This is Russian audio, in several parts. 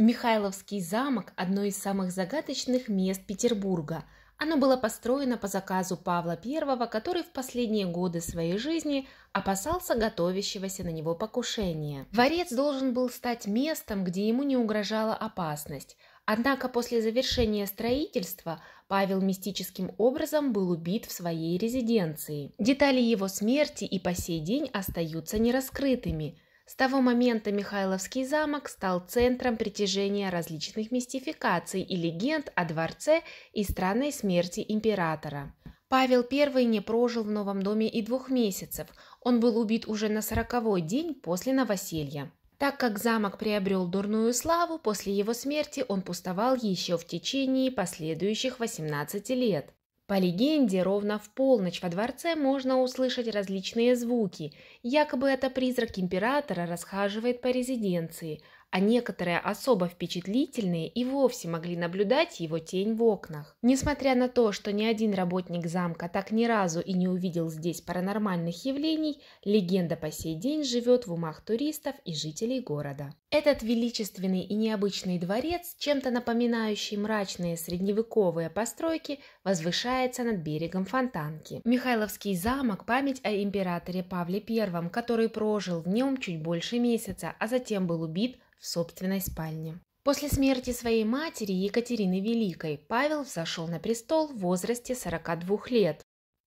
Михайловский замок – одно из самых загадочных мест Петербурга. Оно было построено по заказу Павла I, который в последние годы своей жизни опасался готовящегося на него покушения. Дворец должен был стать местом, где ему не угрожала опасность. Однако после завершения строительства Павел мистическим образом был убит в своей резиденции. Детали его смерти и по сей день остаются нераскрытыми – с того момента Михайловский замок стал центром притяжения различных мистификаций и легенд о дворце и странной смерти императора. Павел I не прожил в новом доме и двух месяцев, он был убит уже на сороковой день после новоселья. Так как замок приобрел дурную славу, после его смерти он пустовал еще в течение последующих 18 лет. По легенде, ровно в полночь во дворце можно услышать различные звуки. Якобы это призрак императора расхаживает по резиденции, а некоторые особо впечатлительные и вовсе могли наблюдать его тень в окнах. Несмотря на то, что ни один работник замка так ни разу и не увидел здесь паранормальных явлений, легенда по сей день живет в умах туристов и жителей города. Этот величественный и необычный дворец, чем-то напоминающий мрачные средневековые постройки, возвышается над берегом Фонтанки. Михайловский замок – память о императоре Павле I, который прожил в нем чуть больше месяца, а затем был убит в собственной спальне. После смерти своей матери Екатерины Великой Павел взошел на престол в возрасте 42 лет.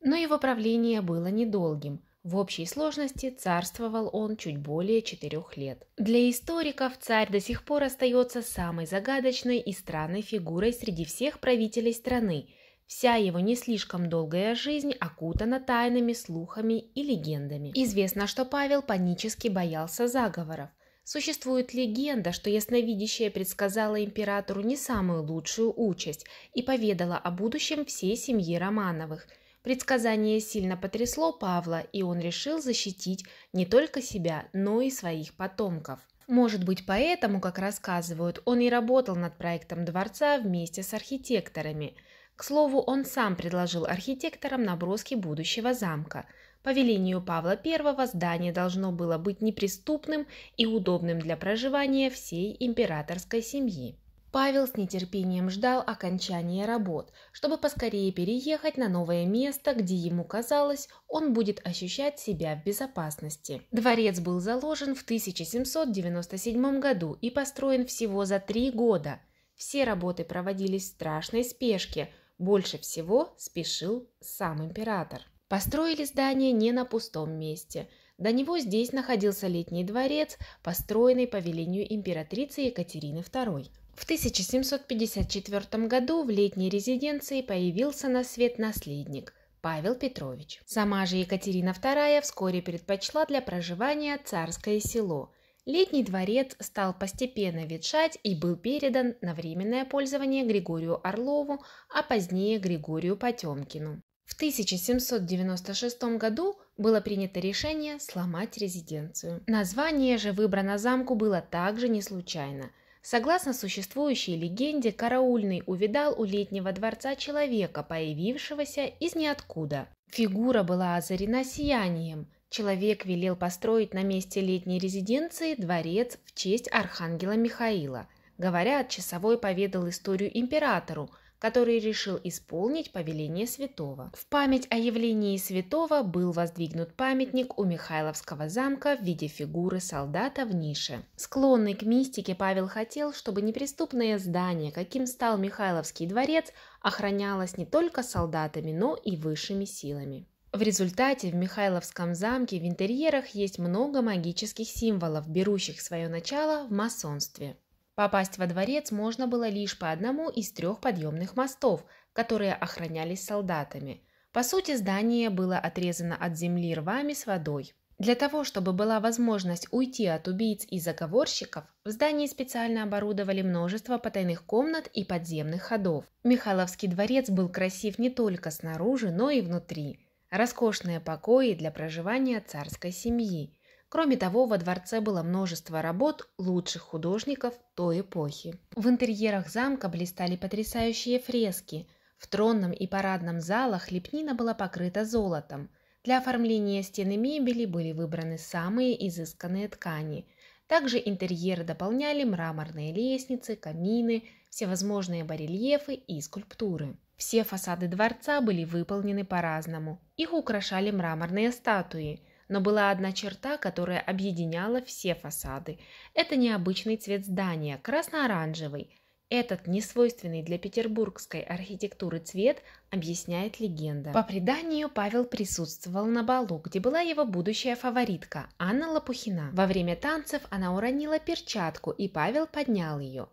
Но его правление было недолгим. В общей сложности царствовал он чуть более четырех лет. Для историков царь до сих пор остается самой загадочной и странной фигурой среди всех правителей страны. Вся его не слишком долгая жизнь окутана тайнами, слухами и легендами. Известно, что Павел панически боялся заговоров. Существует легенда, что ясновидящая предсказала императору не самую лучшую участь и поведала о будущем всей семьи Романовых. Предсказание сильно потрясло Павла, и он решил защитить не только себя, но и своих потомков. Может быть, поэтому, как рассказывают, он и работал над проектом дворца вместе с архитекторами – к слову, он сам предложил архитекторам наброски будущего замка. По велению Павла I здание должно было быть неприступным и удобным для проживания всей императорской семьи. Павел с нетерпением ждал окончания работ, чтобы поскорее переехать на новое место, где ему казалось, он будет ощущать себя в безопасности. Дворец был заложен в 1797 году и построен всего за три года. Все работы проводились в страшной спешке – больше всего спешил сам император. Построили здание не на пустом месте. До него здесь находился летний дворец, построенный по велению императрицы Екатерины II. В 1754 году в летней резиденции появился на свет наследник – Павел Петрович. Сама же Екатерина II вскоре предпочла для проживания царское село – Летний дворец стал постепенно ветшать и был передан на временное пользование Григорию Орлову, а позднее Григорию Потемкину. В 1796 году было принято решение сломать резиденцию. Название же выбрано замку было также не случайно. Согласно существующей легенде, караульный увидал у летнего дворца человека, появившегося из ниоткуда. Фигура была озарена сиянием – человек велел построить на месте летней резиденции дворец в честь архангела Михаила. Говорят, часовой поведал историю императору, который решил исполнить повеление святого. В память о явлении святого был воздвигнут памятник у Михайловского замка в виде фигуры солдата в нише. Склонный к мистике Павел хотел, чтобы неприступное здание, каким стал Михайловский дворец, охранялось не только солдатами, но и высшими силами. В результате в Михайловском замке в интерьерах есть много магических символов, берущих свое начало в масонстве. Попасть во дворец можно было лишь по одному из трех подъемных мостов, которые охранялись солдатами. По сути, здание было отрезано от земли рвами с водой. Для того, чтобы была возможность уйти от убийц и заговорщиков, в здании специально оборудовали множество потайных комнат и подземных ходов. Михайловский дворец был красив не только снаружи, но и внутри роскошные покои для проживания царской семьи. Кроме того, во дворце было множество работ лучших художников той эпохи. В интерьерах замка блистали потрясающие фрески. В тронном и парадном залах лепнина была покрыта золотом. Для оформления стены мебели были выбраны самые изысканные ткани. Также интерьеры дополняли мраморные лестницы, камины, всевозможные барельефы и скульптуры. Все фасады дворца были выполнены по-разному. Их украшали мраморные статуи, но была одна черта, которая объединяла все фасады. Это необычный цвет здания, красно-оранжевый. Этот несвойственный для петербургской архитектуры цвет объясняет легенда. По преданию, Павел присутствовал на балу, где была его будущая фаворитка Анна Лопухина. Во время танцев она уронила перчатку, и Павел поднял ее.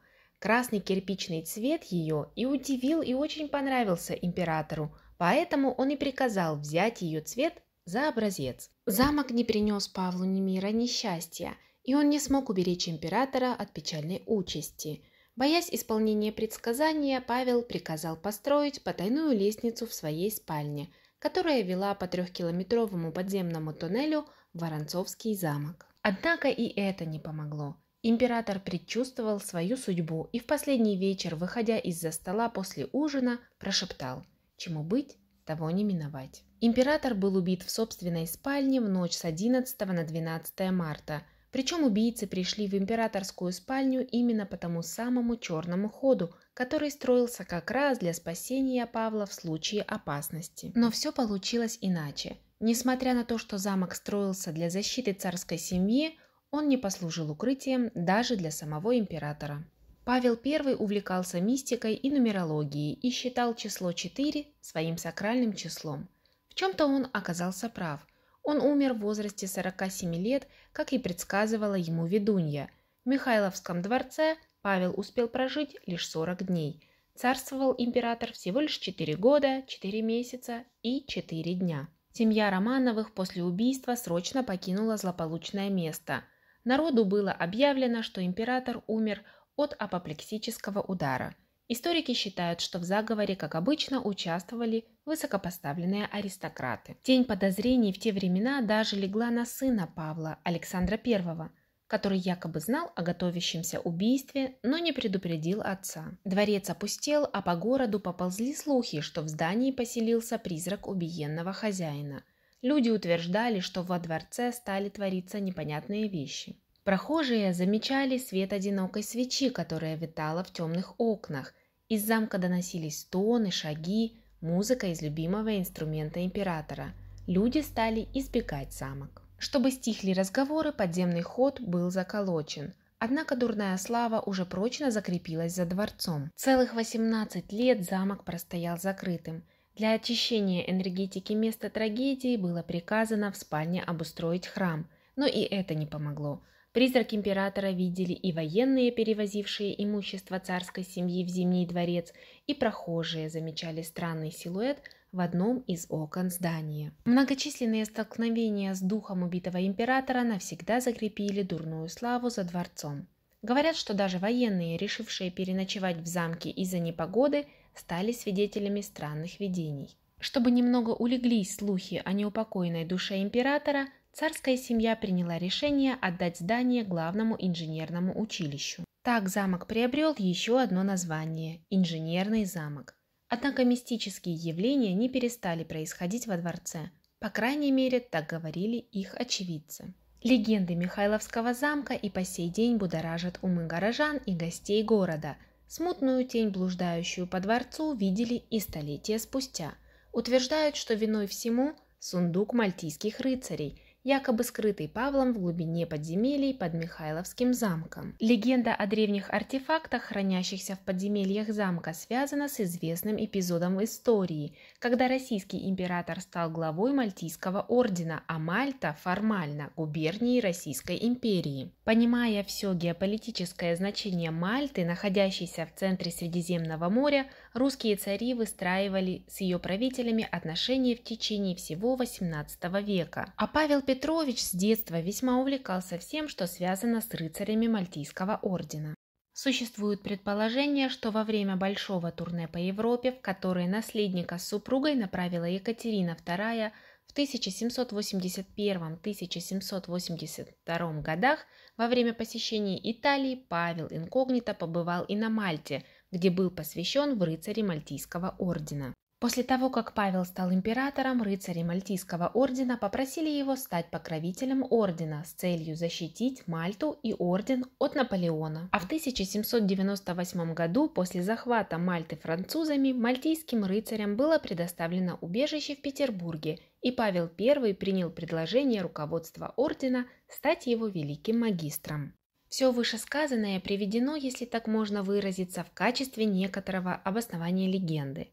Красный кирпичный цвет ее и удивил, и очень понравился императору, поэтому он и приказал взять ее цвет за образец. Замок не принес Павлу ни мира, ни счастья, и он не смог уберечь императора от печальной участи. Боясь исполнения предсказания, Павел приказал построить потайную лестницу в своей спальне, которая вела по трехкилометровому подземному тоннелю в Воронцовский замок. Однако и это не помогло. Император предчувствовал свою судьбу и в последний вечер, выходя из-за стола после ужина, прошептал «Чему быть, того не миновать». Император был убит в собственной спальне в ночь с 11 на 12 марта, причем убийцы пришли в императорскую спальню именно по тому самому черному ходу, который строился как раз для спасения Павла в случае опасности. Но все получилось иначе. Несмотря на то, что замок строился для защиты царской семьи, он не послужил укрытием даже для самого императора. Павел I увлекался мистикой и нумерологией и считал число 4 своим сакральным числом. В чем-то он оказался прав. Он умер в возрасте 47 лет, как и предсказывала ему ведунья. В Михайловском дворце Павел успел прожить лишь 40 дней. Царствовал император всего лишь 4 года, 4 месяца и 4 дня. Семья Романовых после убийства срочно покинула злополучное место – Народу было объявлено, что император умер от апоплексического удара. Историки считают, что в заговоре, как обычно, участвовали высокопоставленные аристократы. Тень подозрений в те времена даже легла на сына Павла, Александра I, который якобы знал о готовящемся убийстве, но не предупредил отца. Дворец опустел, а по городу поползли слухи, что в здании поселился призрак убиенного хозяина – Люди утверждали, что во дворце стали твориться непонятные вещи. Прохожие замечали свет одинокой свечи, которая витала в темных окнах. Из замка доносились стоны, шаги, музыка из любимого инструмента императора. Люди стали избегать замок. Чтобы стихли разговоры, подземный ход был заколочен – Однако дурная слава уже прочно закрепилась за дворцом. Целых 18 лет замок простоял закрытым. Для очищения энергетики места трагедии было приказано в спальне обустроить храм, но и это не помогло. Призрак императора видели и военные, перевозившие имущество царской семьи в Зимний дворец, и прохожие замечали странный силуэт в одном из окон здания. Многочисленные столкновения с духом убитого императора навсегда закрепили дурную славу за дворцом. Говорят, что даже военные, решившие переночевать в замке из-за непогоды, стали свидетелями странных видений. Чтобы немного улеглись слухи о неупокоенной душе императора, царская семья приняла решение отдать здание главному инженерному училищу. Так замок приобрел еще одно название – Инженерный замок. Однако мистические явления не перестали происходить во дворце. По крайней мере, так говорили их очевидцы. Легенды Михайловского замка и по сей день будоражат умы горожан и гостей города. Смутную тень, блуждающую по дворцу, видели и столетия спустя. Утверждают, что виной всему сундук мальтийских рыцарей, якобы скрытый Павлом в глубине подземелий под Михайловским замком. Легенда о древних артефактах, хранящихся в подземельях замка, связана с известным эпизодом в истории, когда российский император стал главой Мальтийского ордена, а Мальта формально губернией Российской империи. Понимая все геополитическое значение Мальты, находящейся в центре Средиземного моря, русские цари выстраивали с ее правителями отношения в течение всего XVIII века. А Павел Петрович с детства весьма увлекался всем, что связано с рыцарями Мальтийского ордена. Существует предположение, что во время большого турне по Европе, в которое наследника с супругой направила Екатерина II, в 1781-1782 годах во время посещения Италии Павел инкогнито побывал и на Мальте, где был посвящен в рыцари Мальтийского ордена. После того, как Павел стал императором, рыцари Мальтийского ордена попросили его стать покровителем ордена с целью защитить Мальту и орден от Наполеона. А в 1798 году, после захвата Мальты французами, мальтийским рыцарям было предоставлено убежище в Петербурге, и Павел I принял предложение руководства ордена стать его великим магистром. Все вышесказанное приведено, если так можно выразиться, в качестве некоторого обоснования легенды.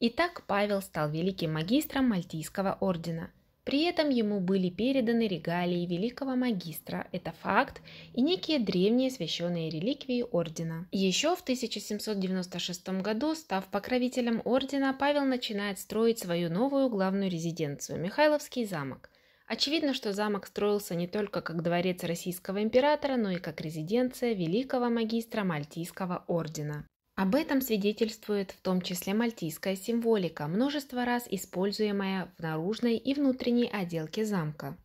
Итак, Павел стал великим магистром Мальтийского ордена. При этом ему были переданы регалии великого магистра, это факт, и некие древние священные реликвии ордена. Еще в 1796 году, став покровителем ордена, Павел начинает строить свою новую главную резиденцию – Михайловский замок – Очевидно, что замок строился не только как дворец российского императора, но и как резиденция великого магистра Мальтийского ордена. Об этом свидетельствует в том числе мальтийская символика, множество раз используемая в наружной и внутренней отделке замка.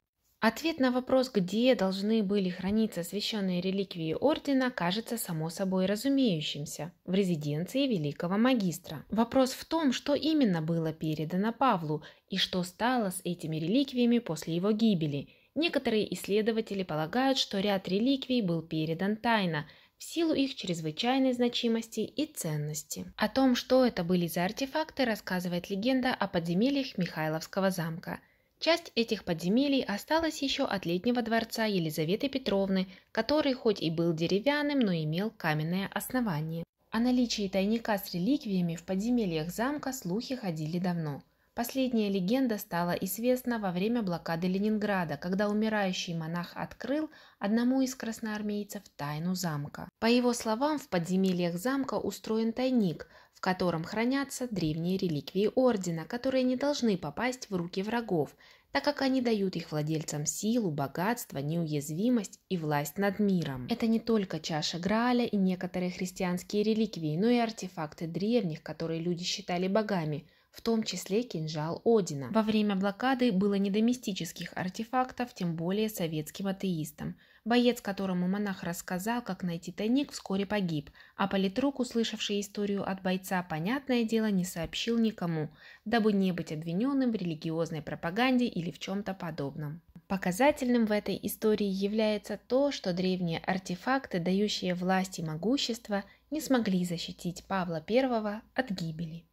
Ответ на вопрос, где должны были храниться священные реликвии ордена, кажется само собой разумеющимся – в резиденции великого магистра. Вопрос в том, что именно было передано Павлу и что стало с этими реликвиями после его гибели. Некоторые исследователи полагают, что ряд реликвий был передан тайно – в силу их чрезвычайной значимости и ценности. О том, что это были за артефакты, рассказывает легенда о подземельях Михайловского замка – Часть этих подземелий осталась еще от летнего дворца Елизаветы Петровны, который хоть и был деревянным, но имел каменное основание. О наличии тайника с реликвиями в подземельях замка слухи ходили давно. Последняя легенда стала известна во время блокады Ленинграда, когда умирающий монах открыл одному из красноармейцев тайну замка. По его словам, в подземельях замка устроен тайник, в котором хранятся древние реликвии Ордена, которые не должны попасть в руки врагов, так как они дают их владельцам силу, богатство, неуязвимость и власть над миром. Это не только чаша Грааля и некоторые христианские реликвии, но и артефакты древних, которые люди считали богами – в том числе кинжал Одина. Во время блокады было не до мистических артефактов, тем более советским атеистам – Боец, которому монах рассказал, как найти тайник, вскоре погиб, а политрук, услышавший историю от бойца, понятное дело, не сообщил никому, дабы не быть обвиненным в религиозной пропаганде или в чем-то подобном. Показательным в этой истории является то, что древние артефакты, дающие власть и могущество, не смогли защитить Павла I от гибели.